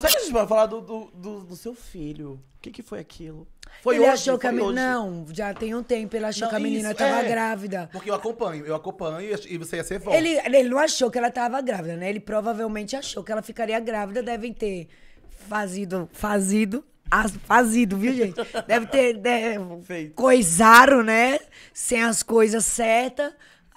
Sabe que a gente vai falar do, do, do, do seu filho? O que, que foi aquilo? Foi ele hoje, achou que a Não, já tem um tempo. Ele achou não, que a menina isso, tava é. grávida. Porque eu acompanho, eu acompanho e você ia ser vó. Ele, ele não achou que ela tava grávida, né? Ele provavelmente achou que ela ficaria grávida. Devem ter fazido. Fazido. As, fazido, viu, gente? Deve ter. Deve, né, coisaram, né? Sem as coisas certas.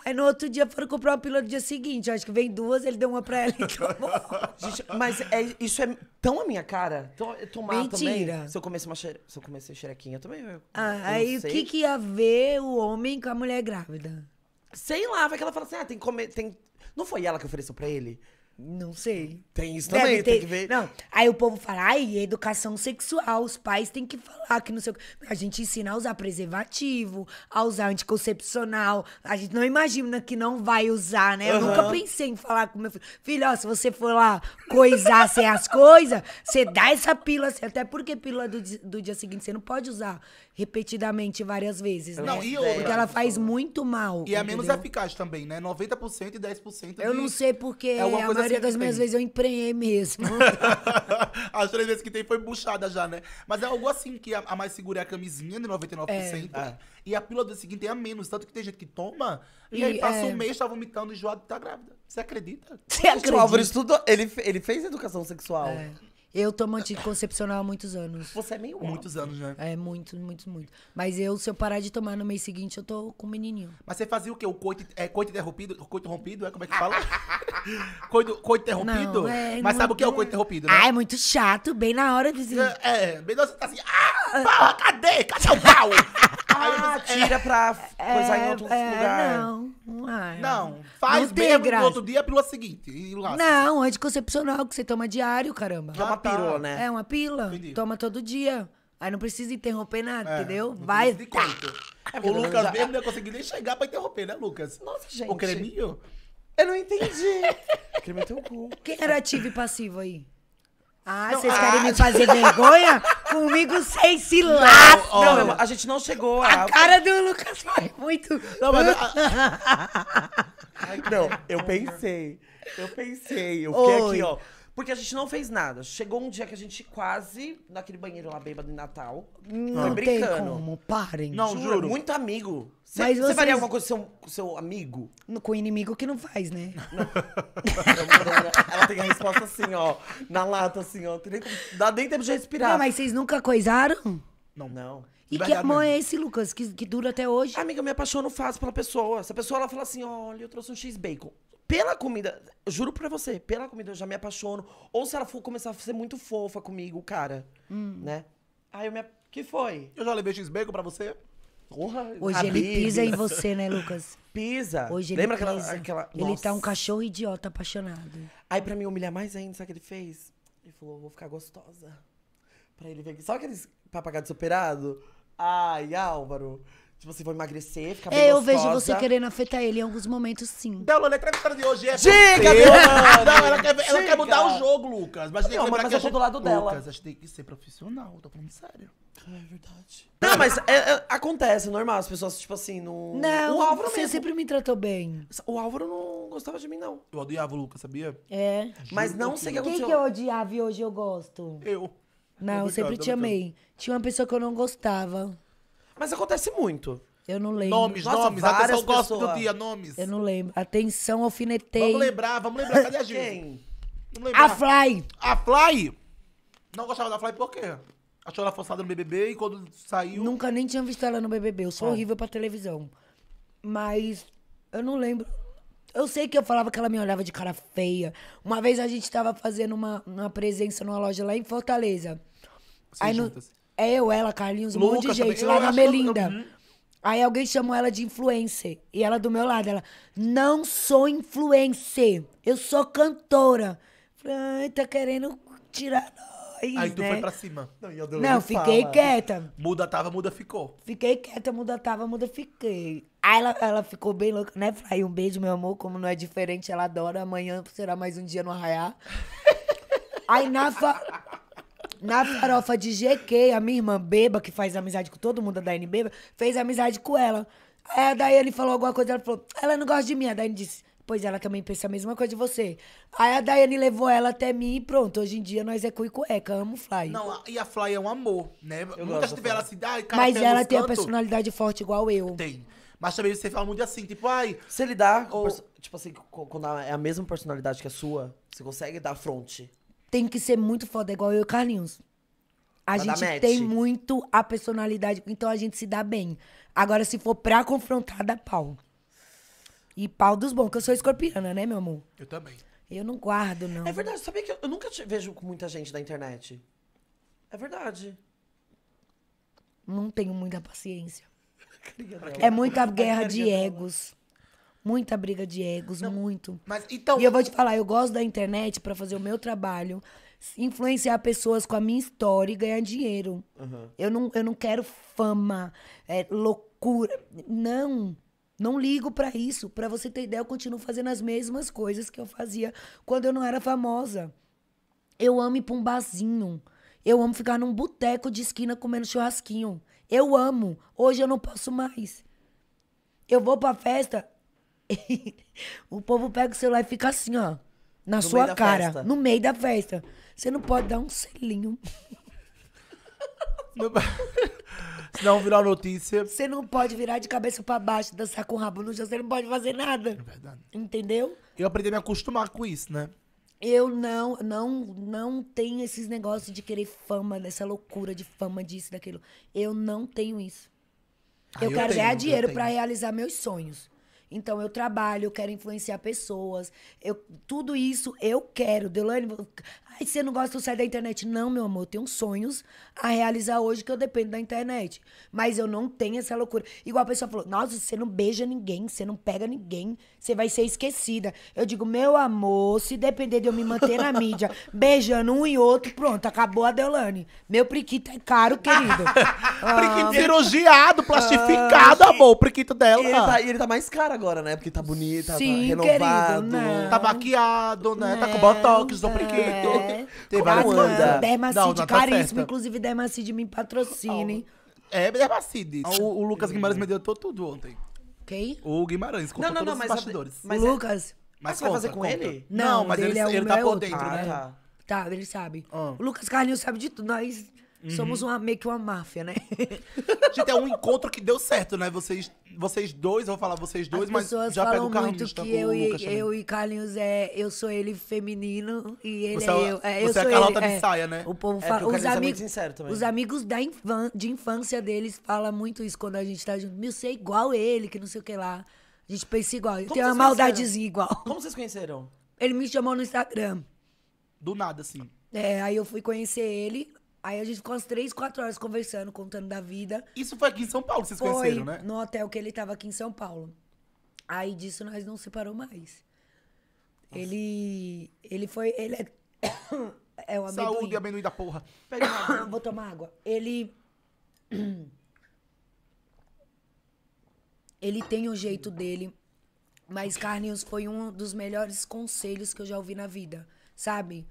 Aí no outro dia foram comprar uma pílula no dia seguinte. Acho que vem duas, ele deu uma pra ela e acabou. Gente, mas é, isso é tão a minha cara. Tão, é Mentira. também. Se eu comecei uma se eu comesse xerequinha também. Eu, ah, eu aí o que que ia ver o homem com a mulher grávida? Sei lá, vai que ela fala assim: ah, tem que comer. Tem... Não foi ela que ofereceu pra ele? Não sei. Tem isso também, ter... tem que ver. Não. Aí o povo fala, ai, educação sexual, os pais têm que falar que não sei o que. A gente ensina a usar preservativo, a usar anticoncepcional. A gente não imagina que não vai usar, né? Eu uhum. nunca pensei em falar com meu filho. Filho, ó, se você for lá coisar sem as coisas, você dá essa pílula, assim, até porque pílula do, do dia seguinte você não pode usar repetidamente várias vezes, né? É não, e outra, porque ela faz muito mal. E entendeu? é menos eficaz também, né? 90% e 10% de... Eu não sei porque é uma é coisa maioria das minhas vezes eu emprenhei mesmo. As três vezes que tem foi buchada já, né? Mas é algo assim que a, a mais segura é a camisinha de 99%. É. É. E a pílula do seguinte é a menos. Tanto que tem gente que toma e, e aí passa é. um mês, tá vomitando, enjoado e tá grávida. Você acredita? Você acredita? O Álvaro estudou. Ele, ele fez educação sexual. É. Eu tomo anticoncepcional há muitos anos. Você é meio alto. Muitos anos, né? É, muito, muito, muito. Mas eu, se eu parar de tomar no mês seguinte, eu tô com um menininho. Mas você fazia o quê? O coito, é, coito interrompido? Coito rompido? É como é que fala? coito, coito interrompido? Não, é, Mas sabe o que é o coito é. interrompido, né? Ah, é muito chato. Bem na hora de... É, é bem na hora você tá assim... Ah! Porra, cadê? Cadê o pau? ah, tira pra é, coisar em outro é, lugar. Não, não. É. Não, faz não todo no outro dia, a pílula seguinte. E é Não, anticoncepcional, que você toma diário, caramba. É uma ah, tá. pílula, né? É, uma pílula. Entendi. Toma todo dia. Aí não precisa interromper nada, é, entendeu? Vai. De tá. É o Lucas já... mesmo não ia conseguir nem chegar pra interromper, né, Lucas? Nossa, gente. O creminho? Eu não entendi. Creme é teu cu. Quem era ativo e passivo aí? Ah, não, vocês ah, querem ah, me fazer vergonha? Comigo vocês se lascam. Não, não, a gente não chegou a... A cara do Lucas foi muito... Não, mas... não, eu pensei. Eu pensei. Eu fiquei é Oi. aqui, ó. Porque a gente não fez nada. Chegou um dia que a gente quase, naquele banheiro lá bêbado de Natal, Não foi tem brincando. como, parem. Não, juro. Muito amigo. Você Mas faria alguma coisa com seu, seu amigo? Com inimigo que não faz, né? Ela tem a resposta assim, ó. Na lata, assim, ó. nem Dá nem tempo de respirar. Não, mas vocês nunca coisaram? Não. Não. E que amor é esse, Lucas, que, que dura até hoje? Amiga, eu me apaixono fácil pela pessoa. Se a pessoa ela fala assim, olha, eu trouxe um X-Bacon pela comida, juro pra você, pela comida eu já me apaixono. Ou se ela for começar a ser muito fofa comigo, cara, hum. né? Aí eu me. Que foi? Eu já levei cheeseburger pra você? Porra, Hoje ele pisa em você, né, Lucas? Pisa. Hoje ele Lembra pisa. aquela. aquela... Ele tá um cachorro idiota apaixonado. Aí pra me humilhar mais ainda, sabe o que ele fez? Ele falou, vou ficar gostosa. Pra ele ver. Sabe aqueles papagaio superado? Ai, Álvaro. Se você for emagrecer, ficar bem é, Eu gostosa. vejo você querendo afetar ele em alguns momentos, sim. Bela, a entrevistada de hoje é. Diga, Bela! Não, ela quer, ela quer mudar o jogo, Lucas. Mas tem não, que mas, que eu tô do lado Lucas, dela. Lucas, a gente tem que ser profissional, tô falando sério. É verdade. Não, mas é, é, acontece, é normal. As pessoas, tipo assim, não. Não, o Álvaro você mesmo. sempre me tratou bem. O Álvaro não gostava de mim, não. Eu odiava o Lucas, sabia? É. mas não sei o que aconteceu. Quem que eu odiava e hoje eu gosto? Eu. Não, eu sempre te amei. Tinha uma pessoa que eu não gostava. Mas acontece muito. Eu não lembro. Nomes, Nossa, nomes. Atenção, gosto do dia, nomes. Eu não lembro. Atenção, alfinetei. Vamos lembrar, vamos lembrar. Cadê a gente? Quem? A Fly. A Fly? Não gostava da Fly por quê? Achou ela forçada no BBB e quando saiu... Nunca nem tinha visto ela no BBB. Eu sou ah. horrível pra televisão. Mas eu não lembro. Eu sei que eu falava que ela me olhava de cara feia. Uma vez a gente tava fazendo uma, uma presença numa loja lá em Fortaleza. Vocês Aí no... É eu, ela, Carlinhos, um Lucas, monte de gente, lá na Melinda. Uhum. Aí alguém chamou ela de influencer. E ela do meu lado, ela, não sou influencer, eu sou cantora. Falei, ai, tá querendo tirar nós. Aí tu né? foi pra cima. Não, eu não fiquei fala. quieta. Muda tava, muda ficou. Fiquei quieta, muda tava, muda fiquei. Aí ela, ela ficou bem louca, né, Fly? Um beijo, meu amor, como não é diferente, ela adora. Amanhã será mais um dia no arraiar. Aí na, na farofa de GK, a minha irmã Beba, que faz amizade com todo mundo da N Beba, fez amizade com ela. Aí a Daiane falou alguma coisa, ela falou, ela não gosta de mim. A Daiane disse, pois ela também pensa a mesma coisa de você. Aí a Daiane levou ela até mim e pronto, hoje em dia nós é cu e cueca, amo Fly. Não, e a Fly é um amor, né? Eu Muitas tiveram assim, ai, cara, Mas ela tem a personalidade forte igual eu. Tem. Mas também você fala muito assim, tipo, ai. Você dá ou... tipo assim, quando é a mesma personalidade que a sua, você consegue dar fronte tem que ser muito foda, igual eu e o Carlinhos. A gente tem muito a personalidade, então a gente se dá bem. Agora, se for pra confrontar, dá pau. E pau dos bons, que eu sou escorpiana, né, meu amor? Eu também. Eu não guardo, não. É verdade, sabia que eu, nunca te vejo com muita gente da internet? É verdade. Não tenho muita paciência. É muita guerra de egos. Muita briga de egos, Não, muito. Mas então. E eu vou te falar, eu gosto da internet para fazer o meu trabalho influenciar pessoas com a minha história e ganhar dinheiro. Uhum. Eu, não, eu não quero fama, é, loucura. Não. Não ligo para isso. Para você ter ideia, eu continuo fazendo as mesmas coisas que eu fazia quando eu não era famosa. Eu amo ir pra um barzinho. Eu amo ficar num boteco de esquina comendo churrasquinho. Eu amo. Hoje eu não posso mais. Eu vou pra festa, o povo pega o celular e fica assim, ó. Na no sua cara. Festa. No meio da festa. Você não pode dar um selinho. Não... Senão virar notícia. Você não pode virar de cabeça para baixo, dançar com o rabo no chão, você não pode fazer nada. É verdade. Entendeu? Eu aprendi a me acostumar com isso, né? Eu não, não, não tenho esses negócios de querer fama, dessa loucura de fama disso, daquilo. Eu não tenho isso. Ah, eu, eu, quero tenho, ganhar dinheiro para realizar meus sonhos. Então eu trabalho, eu quero influenciar pessoas. Eu, tudo isso eu quero. Delane, Aí você não gosta, de sair da internet. Não, meu amor, eu tenho sonhos a realizar hoje que eu dependo da internet. Mas eu não tenho essa loucura. Igual a pessoa falou, nossa, você não beija ninguém, você não pega ninguém, você vai ser esquecida. Eu digo, meu amor, se depender de eu me manter na mídia, beijando um e outro, pronto, acabou a Deolane. Meu priquito é caro, querido. priquito ah. cirurgiado plastificado, ah. amor, o priquito dela. Ele tá, ele tá mais caro agora, né? Porque tá bonito, tá renovado, querido, não, tá maquiado, né? tá com né, botox, não, do priquito. É. É. Teve a Wanda. Dermacid, caríssimo. Certa. Inclusive, Dermacid me patrocinem. É, Dermacid. O, o Lucas Guimarães me deu tudo ontem. Quem? O Guimarães, com não, não, todos não, os bastidores. mas é- Lucas. Mas você vai fazer com ele? Não, mas ele, é ele tá é por dentro, né? Ah, tá. tá, ele sabe. Ah. O Lucas Carlinhos sabe de tudo. Nós... Uhum. Somos uma, meio que uma máfia, né? Gente, é um encontro que deu certo, né? Vocês, vocês dois, eu vou falar vocês dois, As mas já pega o carro muito tá que eu e, Lucas, eu e Carlinhos é. Eu sou ele feminino e ele você é, é eu. É, eu você sou é a Carlota ele, de é, saia, né? O povo é, fala. os, amigos, é os amigos da infan, de infância deles falam muito isso quando a gente tá junto. Meu, você é igual ele, que não sei o que lá. A gente pensa igual. Como tem uma maldadezinha igual. Como vocês conheceram? Ele me chamou no Instagram. Do nada, assim. É, aí eu fui conhecer ele. Aí a gente ficou umas três, quatro horas conversando, contando da vida. Isso foi aqui em São Paulo, vocês foi conheceram, né? No hotel que ele tava aqui em São Paulo. Aí disso nós não separou mais. Nossa. Ele. Ele foi. Ele é. é o amendoim. Saúde, amendoim da porra. Pega água. Vou tomar água. Ele. ele tem o um jeito dele. Mas Carlinhos foi um dos melhores conselhos que eu já ouvi na vida, sabe?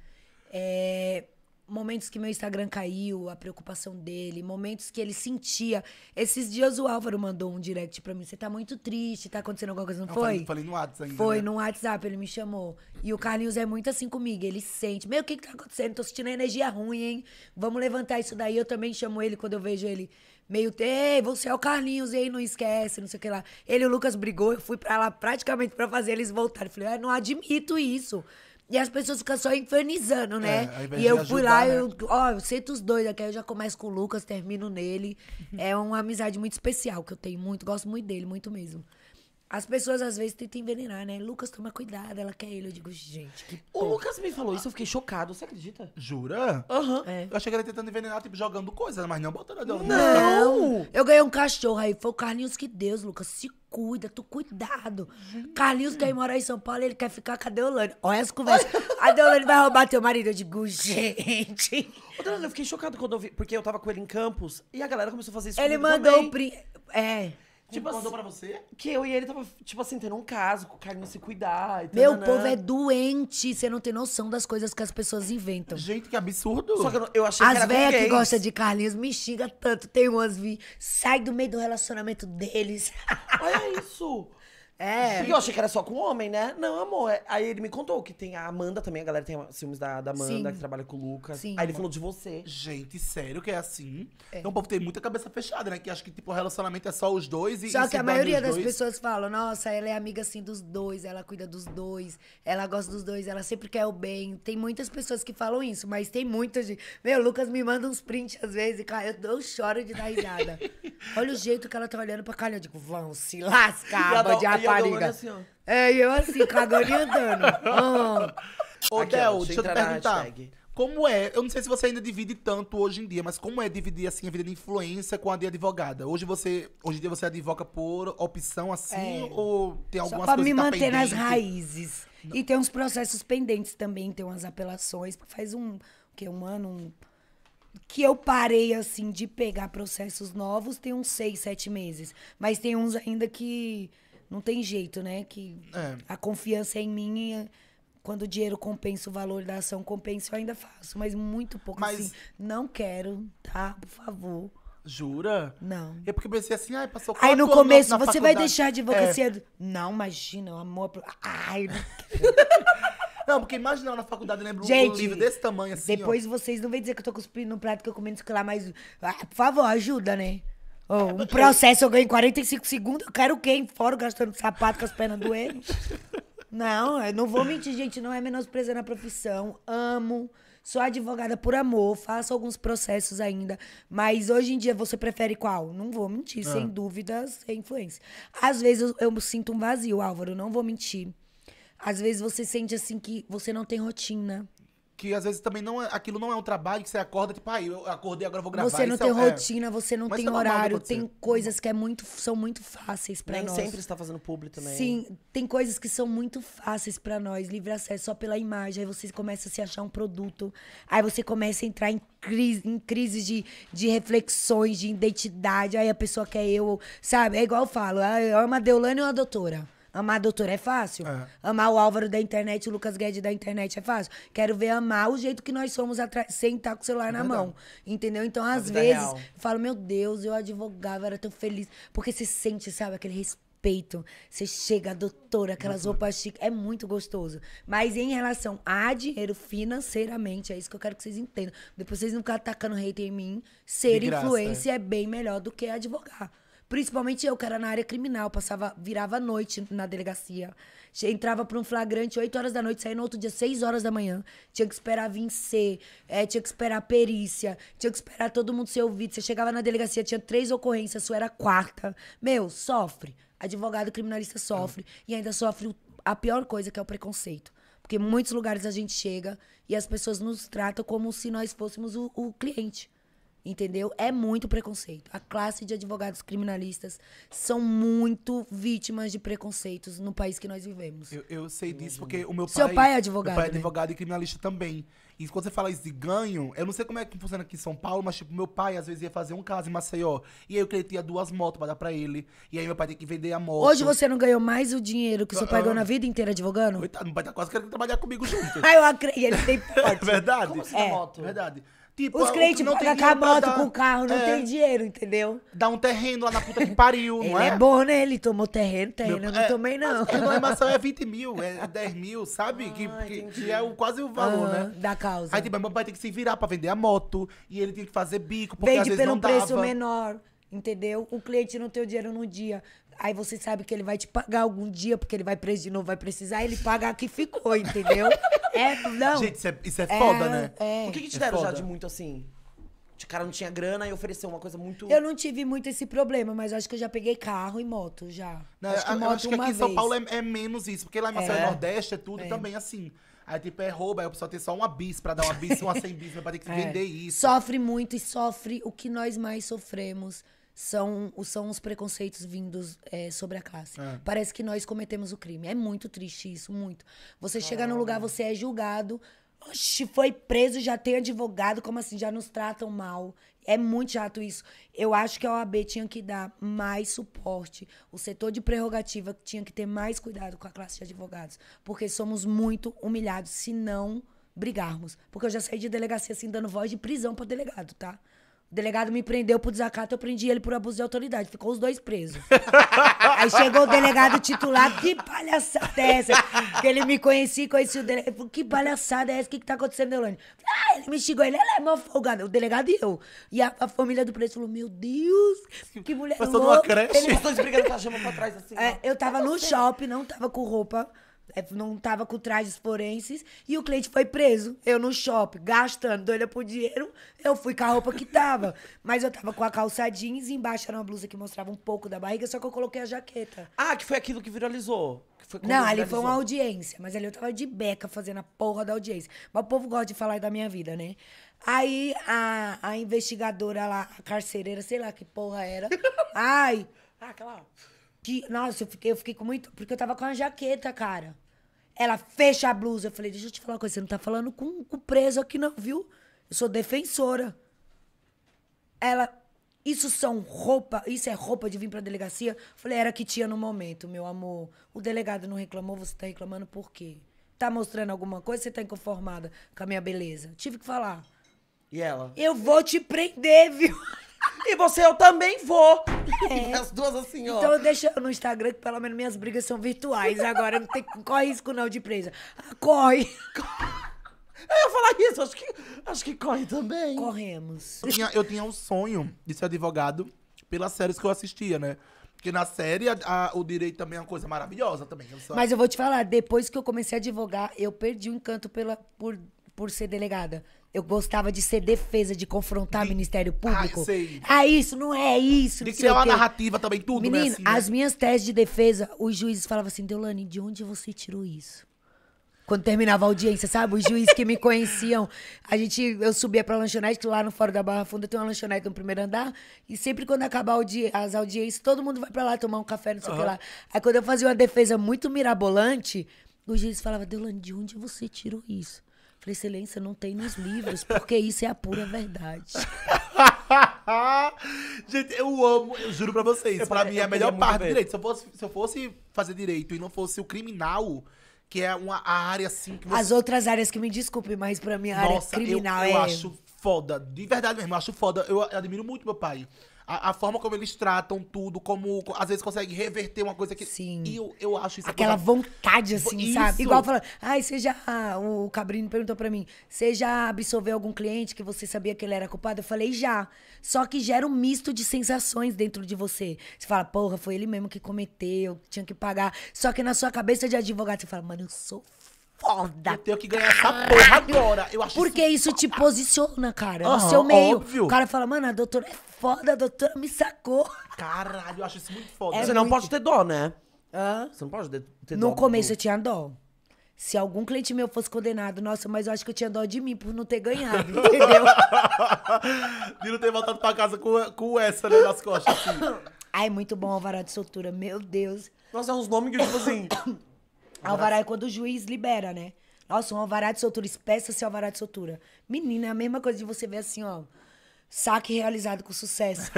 É, momentos que meu Instagram caiu, a preocupação dele, momentos que ele sentia. Esses dias o Álvaro mandou um direct para mim: você tá muito triste, tá acontecendo alguma coisa, não, foi? Falei, falei no WhatsApp ainda. Foi, né? no WhatsApp, ele me chamou. E o Carlinhos é muito assim comigo, ele sente: meu, o que que tá acontecendo? Tô sentindo energia ruim, hein? Vamos levantar isso daí. Eu também chamo ele quando eu vejo ele meio, ei, você é o Carlinhos, ei, não esquece, não sei o que lá. Ele e o Lucas brigou, eu fui pra lá praticamente pra fazer eles voltarem. Falei, ah, não admito isso. E as pessoas ficam só infernizando, né? É, e eu fui lá, né? eu, ó, eu sento os dois, aqui eu já começo com o Lucas, termino nele. Uhum. é uma amizade muito especial que eu tenho muito, gosto muito dele, muito mesmo. As pessoas às vezes tentam envenenar, né? Lucas, toma cuidado, ela quer ele. Eu digo, gente, que. O Lucas me falou isso, eu fiquei chocado, você acredita? Jura? Aham. Uhum. É. Eu achei que ele tentando envenenar, tipo, jogando coisa, mas não botando. Não! não. Eu ganhei um cachorro aí, foi o Carlinhos que Deus, Lucas, se cuida, tu cuidado. Carlinhos quer morar em São Paulo, ele quer ficar com a Deolane. Olha as conversas. a Deolane vai roubar teu marido. Eu digo, gente. Ô, Deolane, eu fiquei chocado quando eu vi, porque eu tava com ele em Campos e a galera começou a fazer isso Ele mandou também. o print. É. Tipo mandou assim, pra você? Que eu e ele tava, tipo assim, tendo um caso, com o Carlinhos se cuidar. E Meu povo é doente. Você não tem noção das coisas que as pessoas inventam. Gente, que absurdo. Só que eu, eu achei que era As velhas que gostam de Carlinhos me xinga tanto. Tem umas vi. Sai do meio do relacionamento deles. Olha isso! É. Porque eu achei que era só com homem, né? Não, amor. É, aí ele me contou que tem a Amanda também, a galera tem ciúmes da, da Amanda, Sim. que trabalha com o Lucas. Sim. Aí ele falou de você. Gente, sério que é assim? É. Então o povo tem muita cabeça fechada, né? Que acha que, tipo, o relacionamento é só os dois e. Só que a maioria das dois. pessoas fala, nossa, ela é amiga assim dos dois, ela cuida dos dois, ela gosta dos dois, ela sempre quer o bem. Tem muitas pessoas que falam isso, mas tem muita gente. Meu, o Lucas me manda uns prints às vezes, e cara, eu, eu choro de dar risada. Olha o jeito que ela tá olhando pra cara, eu digo, vão, se lascar, aba de rapariga. Assim, é, eu assim, cagando e andando. Ah. Ô, Del, deixa eu te perguntar. Como é? Eu não sei se você ainda divide tanto hoje em dia, mas como é dividir assim a vida de influência com a de advogada? Hoje você, hoje em dia você advoga por opção assim é. ou tem algumas Só pra coisas me tá manter tá nas raízes. Não. E tem uns processos pendentes também, tem umas apelações, faz um, que um ano, um, que eu parei assim de pegar processos novos, tem uns seis, sete meses, mas tem uns ainda que não tem jeito, né? Que é. a confiança é em mim e quando o dinheiro compensa o valor da ação, compensa, eu ainda faço, mas muito pouco mas... assim. Não quero, tá? Por favor. Jura? Não. É porque eu pensei assim, ai, passou quatro Aí no começo, você faculdade. vai deixar de é. advocacia? É. Não, imagina, o amor. Ai, não. porque imagina na faculdade, lembra Gente, um livro desse tamanho assim. Depois ó. vocês não vêm dizer que eu tô cuspindo no prato que eu comendo isso que lá, mas. Ah, por favor, ajuda, né? Oh, um processo eu ganho 45 segundos, eu quero o quê? Em fora gastando sapato com as pernas doendo. Não, eu não vou mentir, gente, não é menospreza na profissão. Amo, sou advogada por amor, faço alguns processos ainda. Mas hoje em dia você prefere qual? Não vou mentir, ah. sem dúvidas, sem influência. Às vezes eu, eu sinto um vazio, Álvaro, não vou mentir. Às vezes você sente assim que você não tem rotina que às vezes também não é, aquilo não é um trabalho que você acorda, tipo, aí ah, eu acordei, agora vou gravar. Você não tem é, rotina, você não tem é horário, tem coisas que é muito, são muito fáceis para nós. Nem sempre está fazendo público também. Sim, tem coisas que são muito fáceis para nós, livre acesso só pela imagem, aí você começa a se achar um produto, aí você começa a entrar em crise, em crises de, de reflexões, de identidade, aí a pessoa quer eu, sabe? É igual eu falo, é ah, uma Deolane ou uma doutora. Amar a doutora é fácil. É. Amar o Álvaro da internet, o Lucas Guedes da internet é fácil. Quero ver amar o jeito que nós somos sem estar com o celular é na mão. Entendeu? Então, às vezes, eu falo, meu Deus, eu advogava, era tão feliz. Porque você sente, sabe, aquele respeito Você chega, doutora, aquelas doutora. roupas chiques. É muito gostoso. Mas em relação a dinheiro financeiramente, é isso que eu quero que vocês entendam. Depois vocês não ficam atacando hate em mim. Ser graça, influência é. é bem melhor do que advogar. Principalmente eu, que era na área criminal, passava, virava a noite na delegacia. Entrava para um flagrante 8 horas da noite, saía no outro dia 6 horas da manhã. Tinha que esperar vencer, é, tinha que esperar a perícia, tinha que esperar todo mundo ser ouvido. Você chegava na delegacia, tinha três ocorrências, sua era a quarta. Meu, sofre. Advogado criminalista sofre. Ah. E ainda sofre a pior coisa, que é o preconceito. Porque em muitos lugares a gente chega e as pessoas nos tratam como se nós fôssemos o, o cliente. Entendeu? É muito preconceito. A classe de advogados criminalistas são muito vítimas de preconceitos no país que nós vivemos. Eu, eu sei disso porque o meu pai. Seu pai é advogado. Meu pai é né? advogado né? e criminalista também. E quando você fala isso de ganho, eu não sei como é que funciona aqui em São Paulo, mas tipo, meu pai às vezes ia fazer um caso em Maceió. E aí eu queria duas motos pra dar pra ele. E aí meu pai tem que vender a moto. Hoje você não ganhou mais o dinheiro que seu pai ganhou na vida inteira advogando? Coitado, meu pai tá quase querendo trabalhar comigo junto. Ah, eu acredito. E ele tem forte. É verdade? Como assim, é. Verdade. Tipo, Os clientes não pagam com a moto, com o carro, não é, tem dinheiro, entendeu? Dá um terreno lá na puta que pariu, não é? Ele é bom, né? Ele tomou terreno, terreno Meu, eu não é, tomei, não. A animação é 20 mil, é 10 mil, sabe? Ah, que, que, que, é o, quase o valor, ah, né? Da causa. Aí, tipo, meu pai tem que se virar pra vender a moto, e ele tem que fazer bico, porque Vende às vezes pelo não dava. preço menor, entendeu? O cliente não tem o dinheiro no dia aí você sabe que ele vai te pagar algum dia, porque ele vai preso de novo, vai precisar, ele paga o que ficou, entendeu? é, não. Gente, isso é, isso é, é foda, né? É. O que, que te é deram já de muito assim? O cara não tinha grana e ofereceu uma coisa muito. Eu não tive muito esse problema, mas acho que eu já peguei carro e moto já. Não, acho que, moto acho que aqui em São Paulo é, é, menos isso, porque lá em Maceió é. Nordeste é tudo é. também assim. Aí tipo, é rouba aí o pessoal tem só uma bis pra dar uma bis, uma sem bis, pra ter que é. vender isso. Sofre muito e sofre o que nós mais sofremos são, são os preconceitos vindos é, sobre a classe. É. Parece que nós cometemos o crime. É muito triste isso, muito. Você chega num lugar, você é julgado. Oxi, foi preso, já tem advogado, como assim? Já nos tratam mal. É muito chato isso. Eu acho que a OAB tinha que dar mais suporte. O setor de prerrogativa tinha que ter mais cuidado com a classe de advogados. Porque somos muito humilhados, se não brigarmos. Porque eu já saí de delegacia assim, dando voz de prisão para delegado, tá? O delegado me prendeu por desacato, eu prendi ele por abuso de autoridade. Ficou os dois presos. Aí chegou o delegado titular, que palhaçada é essa? Que ele me conhecia, conhecia o delegado. Que palhaçada é essa? O que, que tá acontecendo, Deolane? Ah, ele me xingou, ele, é mó folgado, O delegado e eu. E a, a família do preso falou, meu Deus, que mulher Passou louca. numa creche. Eles dois brigando com a chama pra trás, assim. É, eu tava no shopping, não tava com roupa. É, não tava com trajes forenses e o cliente foi preso. Eu no shopping, gastando, doida por dinheiro, eu fui com a roupa que tava. Mas eu tava com a calça jeans e embaixo era uma blusa que mostrava um pouco da barriga, só que eu coloquei a jaqueta. Ah, que foi aquilo que viralizou. Que foi não, ali foi uma audiência, mas ali eu tava de beca fazendo a porra da audiência. Mas o povo gosta de falar da minha vida, né? Aí a, a investigadora lá, a carcereira, sei lá que porra era. Ai. Ah, aquela. Que, nossa, eu fiquei, eu fiquei com muito. Porque eu tava com uma jaqueta, cara. Ela fecha a blusa. Eu falei, deixa eu te falar uma coisa, você não tá falando com o preso aqui, não, viu? Eu sou defensora. Ela. Isso são roupa, isso é roupa de vir pra delegacia? Eu falei, era que tinha no momento, meu amor. O delegado não reclamou, você tá reclamando por quê? Tá mostrando alguma coisa? Você tá inconformada com a minha beleza? Tive que falar. E ela? Eu vou te prender, viu? e você, eu também vou. É. As duas assim, ó. Então deixa no Instagram que pelo menos minhas brigas são virtuais agora. Não, tem, não corre risco não de presa. Ah, corre. Eu ia falar isso, acho que, acho que corre também. Corremos. Eu tinha, eu tinha um sonho de ser advogado pelas séries que eu assistia, né? Porque na série a, a, o direito também é uma coisa maravilhosa também. Eu Mas eu vou te falar, depois que eu comecei a advogar, eu perdi o encanto pela, por, por ser delegada. Eu gostava de ser defesa, de confrontar Ministério Público. Ah, sei. Ah, isso, não é isso. De criar uma narrativa também, tudo, né, Menino, assim, né? as minhas teses de defesa, os juízes falavam assim, Deolane, de onde você tirou isso? Quando terminava a audiência, sabe? Os juízes que me conheciam. A gente, eu subia pra lanchonete, que lá no Fórum da Barra Funda tem uma lanchonete no primeiro andar. E sempre quando acabar audi as audiências, todo mundo vai pra lá tomar um café, não sei o uhum. que lá. Aí quando eu fazia uma defesa muito mirabolante, os juízes falavam, Deolane, de onde você tirou isso? Falei, excelência, não tem nos livros, porque isso é a pura verdade. Gente, eu amo, eu juro pra vocês, eu, pra mim é a melhor parte do direito. Se eu, fosse, se eu fosse fazer direito e não fosse o criminal, que é uma área assim que você... As outras áreas que me desculpe, mas pra mim a área criminal eu, eu é. Eu acho foda, de verdade mesmo, eu acho foda. Eu admiro muito meu pai. A, a, forma como eles tratam tudo, como às vezes consegue reverter uma coisa que. Sim. E eu, eu acho isso Aquela coisa... vontade, assim, isso. sabe? Igual falando. Ai, você já. O Cabrini perguntou para mim: você já absolveu algum cliente que você sabia que ele era culpado? Eu falei: já. Só que gera um misto de sensações dentro de você. Você fala: porra, foi ele mesmo que cometeu, tinha que pagar. Só que na sua cabeça de advogado, você fala: mano, eu sou foda. Eu tenho que ganhar essa porra agora. Eu acho Porque isso, isso te posiciona, cara. Uhum, é no seu meio. Óbvio. O cara fala, mano, a doutora é foda, a doutora me sacou. Caralho, eu acho isso muito foda. É Você muito... não pode ter dó, né? Hã? Você não pode ter dó. No começo do... eu tinha dó. Se algum cliente meu fosse condenado, nossa, mas eu acho que eu tinha dó de mim por não ter ganhado, entendeu? de não ter voltado pra casa com, com essa né, nas costas, assim. Ai, muito bom, Alvará de Soltura, meu Deus. Nossa, é uns nomes que, tipo assim, Alvará é quando o juiz libera, né? Nossa, um alvará de soltura, espécie-se alvará de soltura. Menina, é a mesma coisa de você ver assim, ó. Saque realizado com sucesso.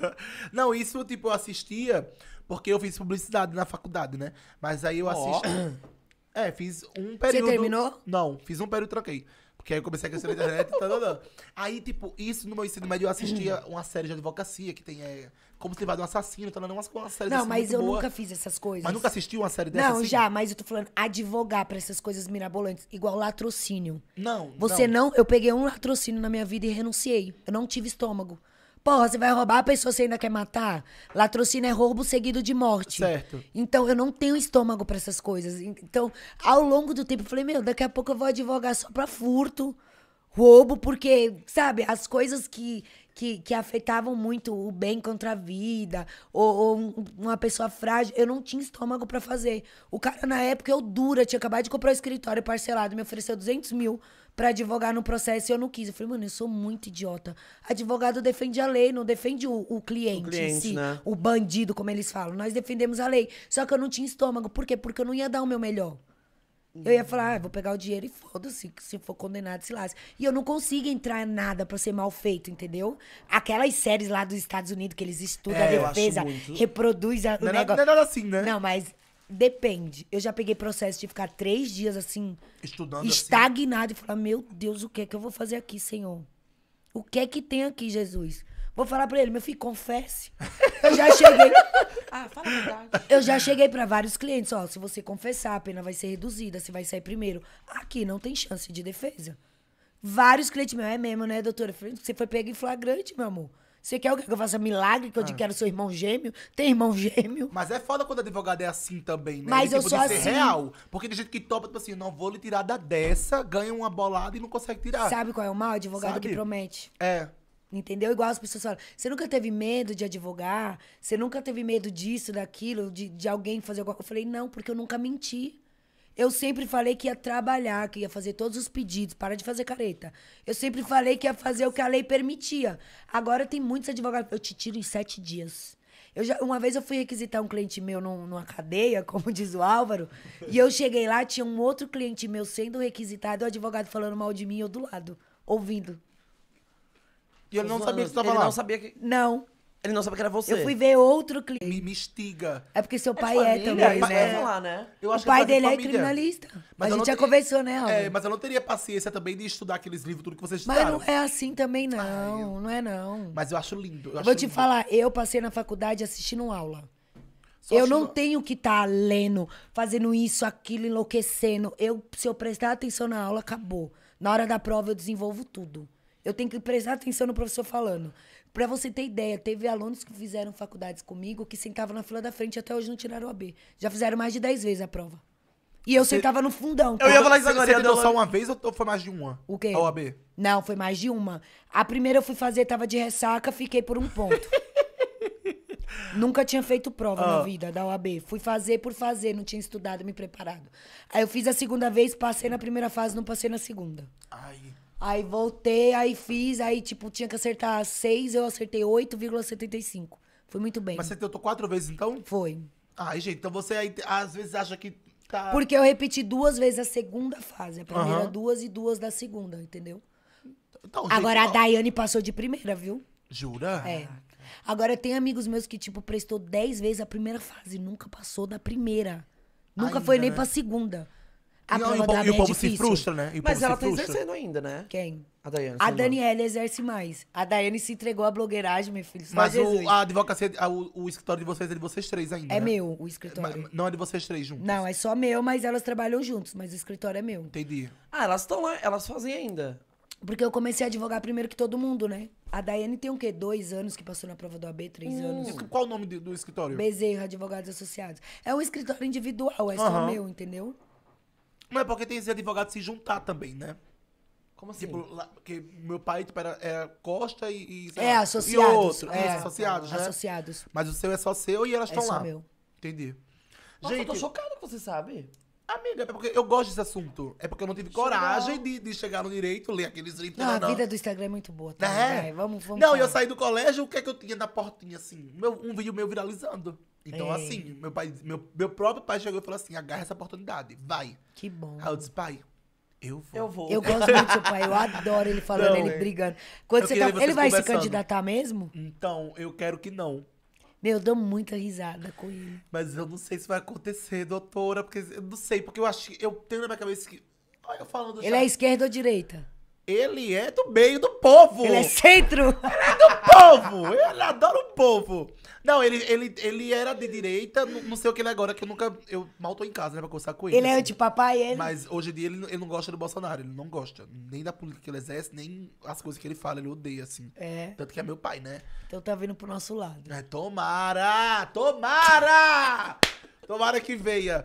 não, isso, tipo, eu assistia porque eu fiz publicidade na faculdade, né? Mas aí eu assisti. Oh. É, fiz um período. Você terminou? Não, fiz um período e troquei. Porque aí eu comecei a crescer na internet. Tá, tá, tá, Aí, tipo, isso no meu ensino médio eu assistia uma série de advocacia que tem é, como se livrar um assassino, tá, não, umas, série séries Não, assim, mas eu boa. nunca fiz essas coisas. Mas nunca assisti uma série dessas? Não, assim? já, mas eu tô falando advogar pra essas coisas mirabolantes, igual latrocínio. Não. Você não. não. eu peguei um latrocínio na minha vida e renunciei. Eu não tive estômago. Porra, você vai roubar a pessoa você ainda quer matar? Latrocínio é roubo seguido de morte. Certo. Então eu não tenho estômago para essas coisas. Então, ao longo do tempo, eu falei, meu, daqui a pouco eu vou advogar só pra furto, roubo, porque, sabe, as coisas que, que, que, afetavam muito o bem contra a vida, ou, ou uma pessoa frágil. Eu não tinha estômago para fazer. O cara, na época, eu dura, tinha acabado de comprar o um escritório parcelado, me ofereceu 200 mil para advogar no processo e eu não quis. Eu falei, mano, eu sou muito idiota. Advogado defende a lei, não defende o, o cliente, o cliente si, né? o bandido, como eles falam. Nós defendemos a lei. Só que eu não tinha estômago. Por quê? Porque eu não ia dar o meu melhor. Eu ia falar, ah, vou pegar o dinheiro e foda-se, se for condenado, se lasque. E eu não consigo entrar em nada pra ser mal feito, entendeu? Aquelas séries lá dos Estados Unidos que eles estudam é, a defesa, reproduz a, não, é negócio. Não é nada assim, né? Não, mas Depende. Eu já peguei processo de ficar três dias assim. Estudando assim. Estagnado assim. e falar: Meu Deus, o que é que eu vou fazer aqui, Senhor? O que é que tem aqui, Jesus? Vou falar pra ele, meu filho, confesse. Eu já cheguei. ah, fala a verdade. Eu já cheguei pra vários clientes: Ó, se você confessar, a pena vai ser reduzida, você vai sair primeiro. Aqui não tem chance de defesa. Vários clientes meus, é mesmo, né, doutora? Você foi pego em flagrante, meu amor. Você quer o que eu faça milagre, que eu te ah. quero seu irmão gêmeo? Tem irmão gêmeo. Mas é foda quando a advogada é assim também, né? Mas eu tipo, sou de assim. ser real. Porque tem gente que topa, tipo assim, não vou lhe tirar da dessa, ganha uma bolada e não consegue tirar. Sabe qual é o mal? Advogado Sabe? que promete. É. Entendeu? Igual as pessoas falam. Você nunca teve medo de advogar? Você nunca teve medo disso, daquilo, de, de alguém fazer alguma coisa? Eu falei, não, porque eu nunca menti. Eu sempre falei que ia trabalhar, que ia fazer todos os pedidos, para de fazer careta. Eu sempre falei que ia fazer o que a lei permitia. Agora tem muitos advogados. Eu te tiro em sete dias. Eu já, uma vez eu fui requisitar um cliente meu num, numa cadeia, como diz o Álvaro, e eu cheguei lá, tinha um outro cliente meu sendo requisitado, o advogado falando mal de mim, eu do lado, ouvindo. E ele não sabia que você estava lá? Não sabia que. Não. Ele não sabe que era você. Eu fui ver outro cliente. Me, me instiga. É porque seu é pai é, também, é, né? É. lá, né? Eu acho o é pai que dele é família. é criminalista. Mas a gente já conversou, né, Alves? É, mas eu não teria paciência também de estudar aqueles livros, tudo que vocês estudaram. Mas não é assim também, não. Ai, eu... Não é, não. Mas eu acho lindo. eu acho vou te lindo. falar, eu passei na faculdade assistindo aula. Só eu não tenho que estar tá lendo, fazendo isso, aquilo, enlouquecendo. Eu, se eu prestar atenção na aula, acabou. Na hora da prova, eu desenvolvo tudo. Eu tenho que prestar atenção no professor falando. Para você ter ideia, teve alunos que fizeram faculdades comigo que sentavam na fila da frente e até hoje não tiraram o AB. Já fizeram mais de 10 vezes a prova. E eu sentava no fundão. Eu ia falar isso agora. Você deu só uma vez ou foi mais de uma? O quê? A OAB? Não, foi mais de uma. A primeira eu fui fazer, tava de ressaca, fiquei por um ponto. Nunca tinha feito prova na ah. vida da OAB. Fui fazer por fazer, não tinha estudado, me preparado. Aí eu fiz a segunda vez, passei na primeira fase, não passei na segunda. Ai. Aí voltei, aí fiz, aí tipo, tinha que acertar 6, eu acertei 8,75. Foi muito bem. Mas você tentou quatro vezes então? Foi. Ai, gente, então você aí, às vezes acha que tá. Porque eu repeti duas vezes a segunda fase. A primeira uhum. duas e duas da segunda, entendeu? Então, gente, Agora ó. a Daiane passou de primeira, viu? Jura? É. Agora tem amigos meus que, tipo, prestou dez vezes a primeira fase, nunca passou da primeira. Nunca Ainda, foi nem né? pra segunda. A e, prova e, da e o é povo é se frustra, né? E Mas ela tá exercendo ainda, né? Quem? A Daiane. A Daniela exerce mais. A Daiane se entregou à blogueiragem, meu filho. Mas o, a advocacia, a, o, o, escritório de vocês é de vocês três ainda. É né? meu, o escritório. Mas, não é de vocês três juntos? Não, é só meu, mas elas trabalham juntos, mas o escritório é meu. Entendi. Ah, elas estão lá, elas fazem ainda. Porque eu comecei a advogar primeiro que todo mundo, né? A Daiane tem o quê? Dois anos que passou na prova do AB, três hum. anos. Qual o nome do, do escritório? Bezerro, Advogados Associados. É um escritório individual, é só uhum. meu, entendeu? Não é porque tem esses advogado se juntar também, né? Como assim? Tipo, lá, porque meu pai tipo, era, era é Costa e. e é, lá, associados. E outro, é, isso, associados, é, né? Associados. Mas o seu é só seu e elas é estão é lá. Meu. Entendi. Nossa, Gente, eu tô chocado que você sabe. Amiga, é porque eu gosto desse assunto. É porque eu não tive Chegou. coragem de, de chegar no direito, ler aqueles livros. Não, não, a vida do Instagram é muito boa, tá? É. vamos, vamos. Não, falar. eu saí do colégio, o que é que eu tinha na portinha, assim? Meu, um vídeo meu viralizando. Então, assim, meu, pai, meu, meu próprio pai chegou e falou assim: agarra essa oportunidade, vai. Que bom. Aí eu disse, pai, eu vou. Eu vou. Eu gosto muito do seu pai, eu adoro ele falando, não, ele é. brigando. Quando você tá, ele vai se candidatar mesmo? Então, eu quero que não. Meu, eu dou muita risada com ele. Mas eu não sei se vai acontecer, doutora, porque eu não sei, porque eu acho que eu tenho na minha cabeça que. eu falando Ele já... é esquerda ou direita? Ele é do meio do povo. Ele é centro. Ele é do povo. Ele adora o povo. Não, ele, ele, ele era de direita, não sei o que ele é agora, que eu nunca. Eu mal tô em casa, né, pra conversar com ele. Ele é assim. é de papai ele. Mas hoje em dia ele, ele não gosta do Bolsonaro, ele não gosta. Nem da política que ele exerce, nem as coisas que ele fala, ele odeia, assim. É. Tanto que é meu pai, né? Então tá vindo pro nosso lado. É, tomara! Tomara! Tomara que venha.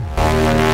Thank you.